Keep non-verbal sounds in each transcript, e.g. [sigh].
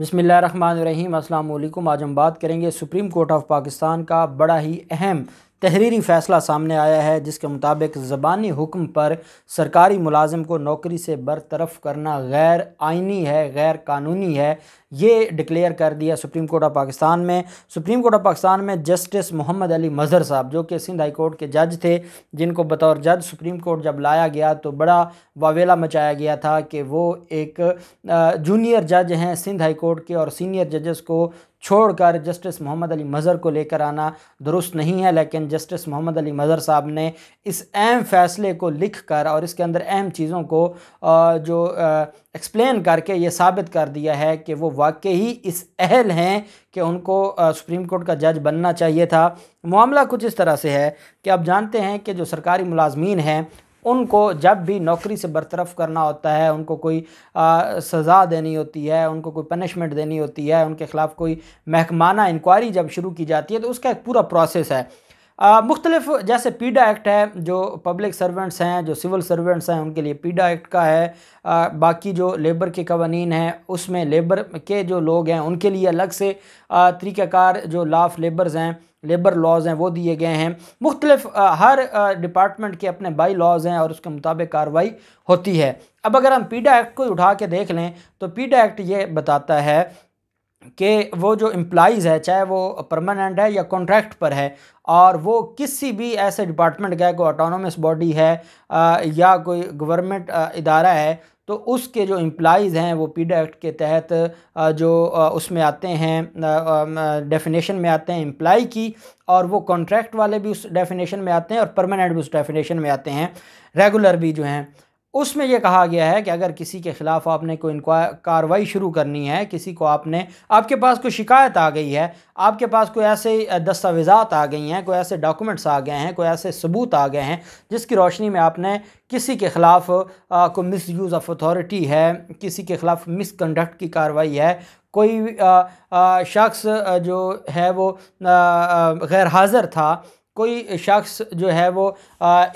बसमिल्ल run रहीम अल्लाम आज हम बात करेंगे सुप्रीम कोर्ट ऑफ पाकिस्तान का बड़ा ही अहम तहरीरी फ़ैसला सामने आया है जिसके मुताबिक ज़बानी हुक्म पर सरकारी मुलाजम को नौकरी से बरतरफ़ करना गैर आइनी है गैर कानूनी है ये डिक्लेयर कर दिया सुप्रीम कोर्ट ऑफ पाकिस्तान में सुप्रीम कोर्ट ऑफ पाकिस्तान में जस्टिस मोहम्मद अली मज़हर साहब जो कि सिंध हाई कोर्ट के जज थे जिनको बतौर जज सुप्रीम कोर्ट जब लाया गया तो बड़ा वावेला मचाया गया था कि वो एक जूनियर जज हैं सिंध हाई कोर्ट के और सीनियर जजेस को छोड़कर जस्टिस मोहम्मद अली मज़र को लेकर आना दुरुस्त नहीं है लेकिन जस्टिस मोहम्मद अली मज़र साहब ने इस अहम फ़ैसले को लिख कर और इसके अंदर अहम चीज़ों को जो एक्सप्लेन करके ये साबित कर दिया है कि वो वाकई ही इस अहल हैं कि उनको सुप्रीम कोर्ट का जज बनना चाहिए था मामला कुछ इस तरह से है कि आप जानते हैं कि जो सरकारी मुलाजमीन हैं उनको जब भी नौकरी से बरतरफ करना होता है उनको कोई आ, सज़ा देनी होती है उनको कोई पनिशमेंट देनी होती है उनके ख़िलाफ़ कोई महकमाना इंक्वायरी जब शुरू की जाती है तो उसका एक पूरा प्रोसेस है मुख्तलिफ जैसे पीडा एक्ट है जो पब्लिक सर्वेंट्स हैं जो सिविल सर्वेंट्स हैं उनके लिए पीडा एक्ट का है आ, बाकी जो लेबर के कवानीन हैं उसमें लेबर के जो लोग हैं उनके लिए अलग से तरीक़ाकार जो लाफ लेबर्स हैं लेबर लॉज हैं वो दिए गए हैं मुख्तलिफ हर डिपार्टमेंट के अपने बाई लॉज हैं और उसके मुताबिक कार्रवाई होती है अब अगर हम पीडा एक्ट को उठा के देख लें तो पीडा एक्ट ये बताता है कि वो जो एम्प्लाइज़ है चाहे वो परमानेंट है या कॉन्ट्रैक्ट पर है और वो किसी भी ऐसे डिपार्टमेंट का कोई ऑटोनोमस बॉडी है आ, या कोई गवर्नमेंट इदारा है तो उसके जो एम्प्लाइज़ हैं वो पीडा एक्ट के तहत जो उसमें आते हैं डेफिनेशन में आते हैं एम्प्लाई की और वो कॉन्ट्रैक्ट वाले भी उस डेफिनेशन में आते हैं और परमानेंट भी उस डेफिनेशन में आते हैं रेगुलर भी जो हैं उसमें यह कहा गया है कि अगर किसी के ख़िलाफ़ आपने कोई कार्रवाई शुरू करनी है किसी को आपने आपके पास कोई शिकायत आ गई है आपके पास कोई ऐसे दस्तावेज़ात आ गई हैं कोई ऐसे डॉक्यूमेंट्स आ गए हैं कोई ऐसे सबूत आ गए हैं जिसकी रोशनी में आपने किसी के ख़िलाफ़ को मिस यूज़ ऑफ अथॉरिटी है किसी के ख़िलाफ़ मिसकंडक्ट की कार्रवाई है कोई शख्स जो है वो गैर हाजिर था कोई शख्स जो है वो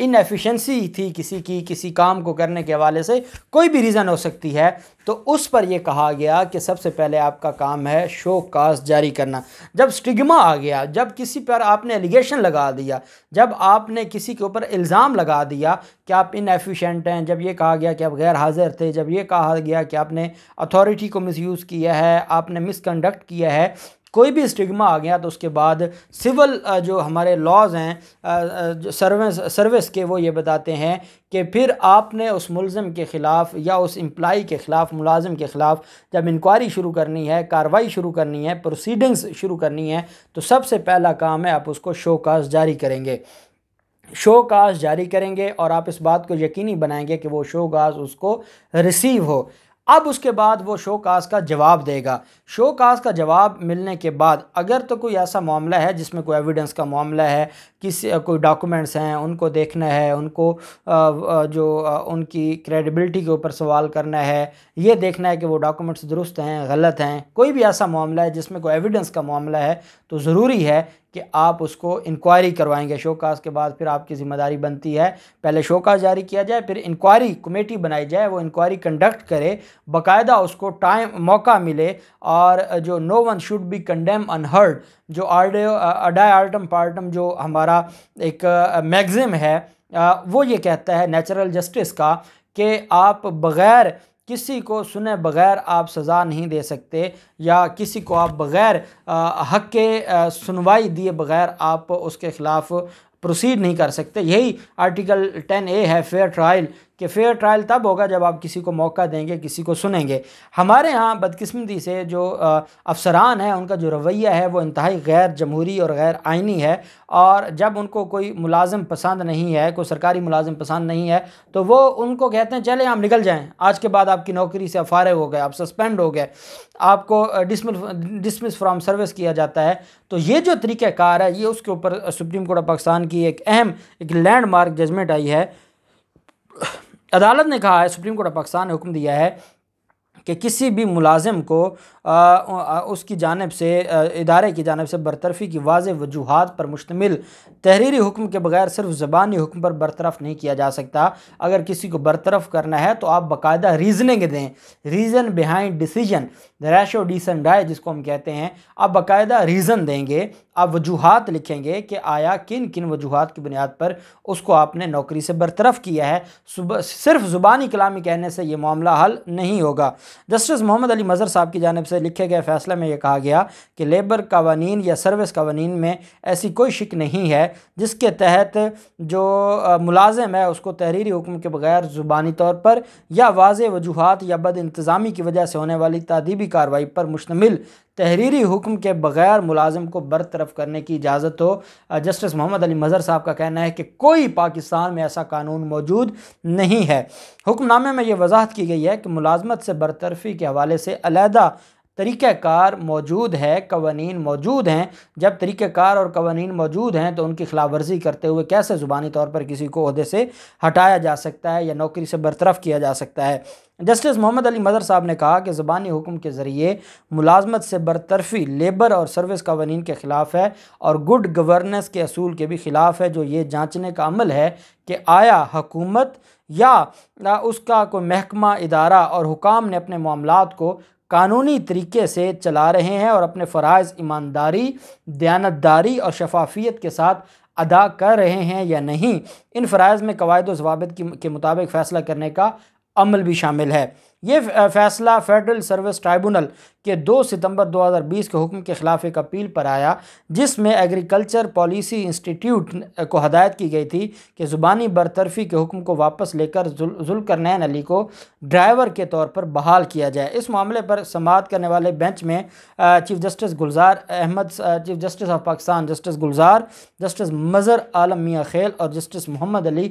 इनएफिशिएंसी थी किसी की किसी काम को करने के हवाले से कोई भी रीज़न हो सकती है तो उस पर यह कहा गया कि सबसे पहले आपका काम है शो काज जारी करना जब स्टिग्मा आ गया जब किसी पर आपने एलिगेशन लगा दिया जब आपने किसी के ऊपर इल्ज़ाम लगा दिया कि आप इनएफिशेंट हैं जब ये कहा गया कि आप गैर हाजिर थे जब ये कहा गया कि आपने अथॉरिटी को मिसयूज़ किया है आपने मिसकंडक्ट किया है कोई भी स्टिग्मा आ गया तो उसके बाद सिविल जो हमारे लॉज हैं सर्विस सर्विस के वो ये बताते हैं कि फिर आपने उस मुलम के ख़िलाफ़ या उस एम्प्लाई के ख़िलाफ़ मुलाजिम के ख़िलाफ़ जब इंक्वायरी शुरू करनी है कार्रवाई शुरू करनी है प्रोसीडिंग्स शुरू करनी है तो सबसे पहला काम है आप उसको शोकाज जारी करेंगे शो काज जारी करेंगे और आप इस बात को यकीनी बनाएंगे कि वो शो काज उसको रिसीव हो अब उसके बाद वो शो काज का जवाब देगा शो काज का जवाब मिलने के बाद अगर तो कोई ऐसा मामला है जिसमें कोई एविडेंस का मामला है किसी कोई डॉक्यूमेंट्स हैं उनको देखना है उनको जो उनकी क्रेडिबिलिटी के ऊपर सवाल करना है ये देखना है कि वो डॉक्यूमेंट्स दुरुस्त हैं गलत हैं कोई भी ऐसा मामला है जिसमें कोई एविडेंस का मामला है तो ज़रूरी है कि आप उसको इंक्वायरी करवाएंगे शोकाज के बाद फिर आपकी ज़िम्मेदारी बनती है पहले शोकाज जारी किया जाए फिर इंक्वायरी कमेटी बनाई जाए वो इंक्वायरी कंडक्ट करे बाकायदा उसको टाइम मौका मिले और जो no one should be condemn unheard जो आर्डे अडाई आर्टम पार्टम जो हमारा एक मैगज़िम है वो ये कहता है नेचुरल जस्टिस का कि आप बग़ैर किसी को सुने बग़ैर आप सज़ा नहीं दे सकते या किसी को आप बग़ैर हक के सुनवाई दिए बग़ैर आप उसके ख़िलाफ़ प्रोसीड नहीं कर सकते यही आर्टिकल टेन ए है फेयर ट्रायल कि फेयर ट्रायल तब होगा जब आप किसी को मौका देंगे किसी को सुनेंगे हमारे यहाँ बदकिस्मती से जो अफसरान हैं उनका जो रवैया है वो इंतहाई गैर जमहूरी और गैर आइनी है और जब उनको कोई मुलाजम पसंद नहीं है कोई सरकारी मुलाजम पसंद नहीं है तो वो उनको कहते हैं चले आप निकल जाएँ आज के बाद आपकी नौकरी से फ़ारग हो गए आप सस्पेंड हो गए आपको डिसमिस डिसमिस फ्राम सर्विस किया जाता है तो ये जो तरीक़ार है ये उसके ऊपर सुप्रीम कोर्ट ऑफ पाकिस्तान की एक अहम एक लैंडमार्क जजमेंट आई है अदालत ने कहा है सुप्रीम कोर्ट ऑफ पाकिस्तान ने हुक्म दिया है कि किसी भी मुलाजिम को आ, आ, उसकी जानब से इदारे की जानब से बरतरफी की वाज वजूहत पर मुश्तमिल तहरीरी हुक्म के बगैर सिर्फ ज़बानी हुक्म पर बरतरफ नहीं किया जा सकता अगर किसी को बरतरफ करना है तो आप बाकायदा रीजनिंग दें रीज़न बिहाइंड डिसीजन रैशो डिसन डाय जिसको हम कहते हैं आप बाकायदा रीज़न देंगे आप वजूहत लिखेंगे कि आया किन किन वजूहत की बुनियाद पर उसको आपने नौकरी से बरतरफ किया है सिर्फ ज़ुबानी कलामी कहने से ये मामला हल नहीं होगा जस्टिस मोहम्मद अली मज़र साहब की जानब से लिखे गए फैसले में यह कहा गया कि लेबर कवानीन या सर्विस कवानीन में ऐसी कोई शिक नहीं है जिसके तहत जो मुलाजम है उसको तहरीरी हुक्म के बगैर ज़ुबानी तौर पर या वाज वजूहत या बद इंतज़ामी की वजह से होने वाली तदीबी कार्रवाई पर मुश्तमिल तहरीरी हुक्म के बगैर मुलाजम को बरतरफ तरफ करने की इजाज़त हो जस्टिस मोहम्मद अली मज़हर साहब का कहना है कि कोई पाकिस्तान में ऐसा कानून मौजूद नहीं है हुक्मनामे में यह वजाहत की गई है कि मुलाजमत से बरतरफी के हवाले से अलहदा तरीक़ाकार मौजूद है कवानीन मौजूद हैं जब तरीक़ार और कवानीन मौजूद हैं तो उनकी खिलाफ वर्जी करते हुए कैसे ज़ुबानी तौर पर किसी को अहदे से हटाया जा सकता है या नौकरी से बरतरफ़ किया जा सकता है जस्टिस मोहम्मद अली मदर साहब ने कहा कि ज़बानी हुक्म के ज़रिए मुलाजमत से बरतरफ़ी लेबर और सर्विस कवानीन के ख़िलाफ़ है और गुड गवर्नेंस के असूल के भी ख़िलाफ़ है जो ये जाँचने का अमल है कि आया हकूमत या उसका कोई महकमा इदारा और हुकाम ने अपने मामला को कानूनी तरीके से चला रहे हैं और अपने फ़रज़ ईमानदारी दयानतदारी और शफाफियत के साथ अदा कर रहे हैं या नहीं इन फ़रज़ में कवायद की के मुताबिक फ़ैसला करने का अमल भी शामिल है ये फैसला फेडरल सर्विस ट्राइब्यूनल के 2 सितंबर 2020 के हुक्म के खिलाफ एक अपील पर आया जिसमें एग्रीकल्चर पॉलिसी इंस्टीट्यूट को हदायत की गई थी कि ज़ुबानी बरतरफी के हुक्म को वापस लेकर जुलकरनैन अली को ड्राइवर के तौर पर बहाल किया जाए इस मामले पर समात करने वाले बेंच में chief justice Gulzar Ahmed chief justice of Pakistan justice Gulzar justice Mazhar Alam Mian Khel और जस्टिस मोहम्मद अली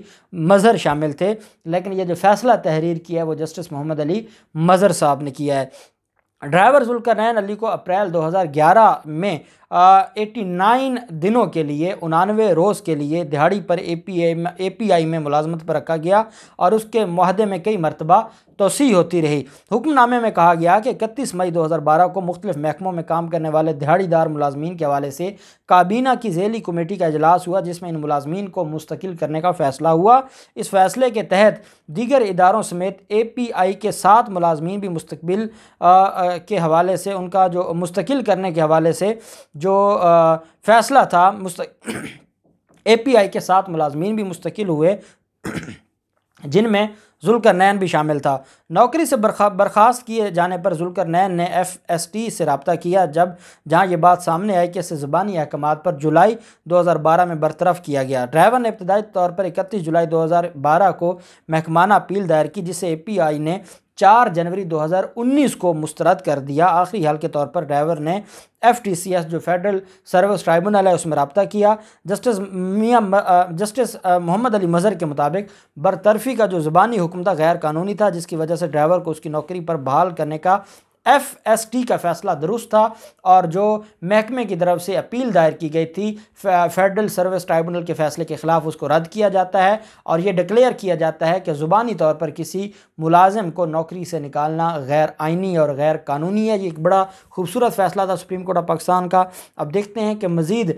मज़हर शामिल थे लेकिन यह जो फैसला तहरीर किया वो जस्टिस मोहम्मद अली अली मज़र साहब ने किया है ड्राइवर नैन अली को अप्रैल 2011 में आ, 89 दिनों के लिए उनानवे रोज़ के लिए दिहाड़ी पर ए पी में मुलाजमत पर रखा गया और उसके माहदे में कई मरतबा तोसी होती रही हुक्मनामे में कहा गया कि इकतीस मई 2012 को मुख्तलि महकमों में काम करने वाले दिहाड़ीदार मुलाजमीन के हवाले से काबीना की झेली कमेटी का अजलास हुआ जिसमें इन मुलाजमीन को मुस्तकिल करने का फैसला हुआ इस फैसले के तहत दीगर इदारों समेत ए पी आई के सात मुलाजमीन भी मुस्तबिल के हवाले से उनका जो मुस्तकिल करने के हवाले से जो आ, फैसला था मुस्त [coughs] ए पी आई के सात मुलाजमीन भी मुस्तकिल हुए जिनमें नैन भी शामिल था नौकरी से बरखा बर्खास्त किए जाने पर जुलकर नैन ने एफ एस टी से रबता किया जब जहाँ ये बात सामने आई कि इसे ज़बानी अहकाम पर जुलाई दो हज़ार बारह में बरतरफ किया गया ड्राइवर ने इब्तदाई तौर पर इकतीस जुलाई दो हज़ार बारह को महकमाना अपील दायर की जिसे ए पी आई ने चार जनवरी 2019 को मुस्तरद कर दिया आखिरी हाल के तौर पर ड्राइवर ने एफ टी सी एस जो फेडरल सर्विस ट्राइब्यूनल है उसमें रबता किया जस्टिस मियाँ जस्टिस मोहम्मद अली मज़र के मुताबिक बरतरफ़ी का जो ज़ुबानी हुक्म था गैर कानूनी था जिसकी वजह से ड्राइवर को उसकी नौकरी पर बहाल करने का एफ एस टी का फैसला दुरुस्त था और जो महकमे की तरफ से अपील दायर की गई थी फेडरल सर्विस ट्राइब्यूनल के फैसले के ख़िलाफ़ उसको रद्द किया जाता है और ये डिक्लेयर किया जाता है कि ज़ुबानी तौर पर किसी मुलाज़िम को नौकरी से निकालना गैर आइनी और गैर कानूनी है ये एक बड़ा खूबसूरत फैसला था सुप्रीम कोर्ट ऑफ पाकिस्तान का अब देखते हैं कि मज़ीद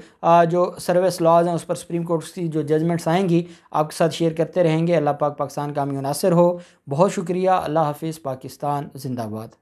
जो सर्विस लॉज हैं उस पर सुप्रीम कोर्ट की जो जजमेंट्स आएंगी आपके साथ शेयर करते रहेंगे अल्लाह पाक पाकिस्तान का मुनासर हो बहुत शुक्रिया अल्लाह हाफिज़ पाकिस्तान जिंदाबाद